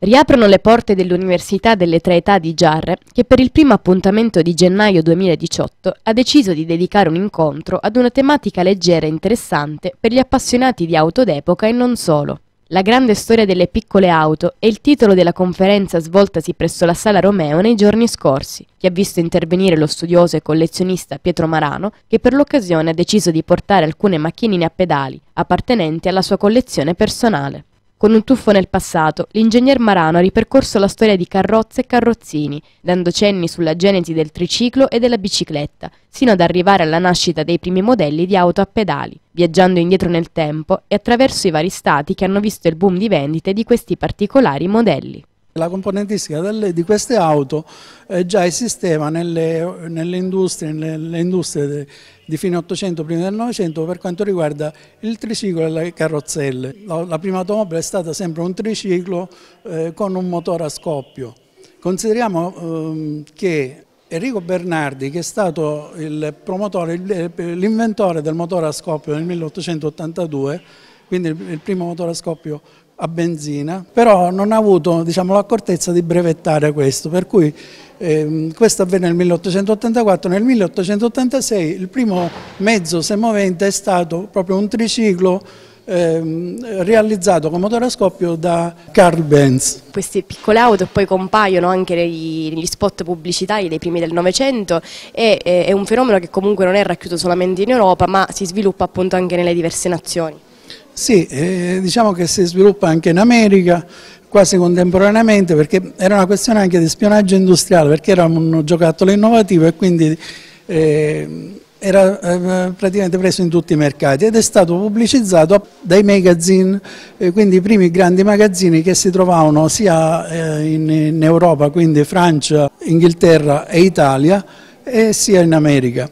Riaprono le porte dell'Università delle Tre Età di Giarre, che per il primo appuntamento di gennaio 2018 ha deciso di dedicare un incontro ad una tematica leggera e interessante per gli appassionati di auto d'epoca e non solo. La grande storia delle piccole auto è il titolo della conferenza svoltasi presso la Sala Romeo nei giorni scorsi, che ha visto intervenire lo studioso e collezionista Pietro Marano, che per l'occasione ha deciso di portare alcune macchinine a pedali, appartenenti alla sua collezione personale. Con un tuffo nel passato, l'ingegner Marano ha ripercorso la storia di carrozze e carrozzini, dando cenni sulla genesi del triciclo e della bicicletta, sino ad arrivare alla nascita dei primi modelli di auto a pedali, viaggiando indietro nel tempo e attraverso i vari stati che hanno visto il boom di vendite di questi particolari modelli. La componentistica delle, di queste auto eh, già esisteva nelle, nelle industrie, nelle, industrie de, di fine 800, prima del 900 per quanto riguarda il triciclo e le carrozzelle. La, la prima automobile è stata sempre un triciclo eh, con un motore a scoppio. Consideriamo ehm, che Enrico Bernardi, che è stato il promotore, eh, l'inventore del motore a scoppio nel 1882, quindi il primo motore a scoppio a benzina, però non ha avuto diciamo, l'accortezza di brevettare questo, per cui eh, questo avvenne nel 1884, nel 1886 il primo mezzo semovente è stato proprio un triciclo ehm, realizzato con motore a scoppio da Carl Benz. Queste piccole auto poi compaiono anche negli, spot pubblicitari dei primi del Novecento e è un fenomeno che comunque non è racchiuso solamente in Europa ma si sviluppa appunto anche nelle diverse nazioni. Sì, eh, diciamo che si sviluppa anche in America quasi contemporaneamente perché era una questione anche di spionaggio industriale perché era un giocattolo innovativo e quindi eh, era eh, praticamente preso in tutti i mercati ed è stato pubblicizzato dai magazzini, eh, quindi i primi grandi magazzini che si trovavano sia eh, in, in Europa, quindi Francia, Inghilterra e Italia, e sia in America.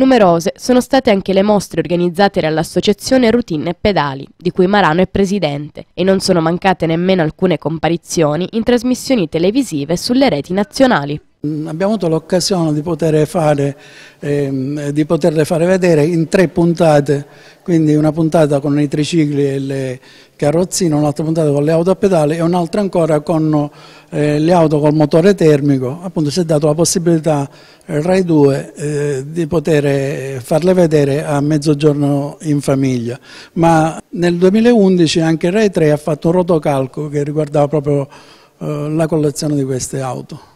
Numerose sono state anche le mostre organizzate dall'associazione Routine e Pedali, di cui Marano è presidente, e non sono mancate nemmeno alcune comparizioni in trasmissioni televisive sulle reti nazionali. Mm, abbiamo avuto l'occasione di, ehm, di, poterle fare vedere in tre puntate, quindi una puntata con i tricicli e le carrozzine, un'altra puntata con le auto a pedale e un'altra ancora con eh, le auto col motore termico. Appunto si è dato la possibilità al eh, Rai 2 eh, di poter eh, farle vedere a mezzogiorno in famiglia. Ma nel 2011 anche il Rai 3 ha fatto un rotocalco che riguardava proprio eh, la collezione di queste auto.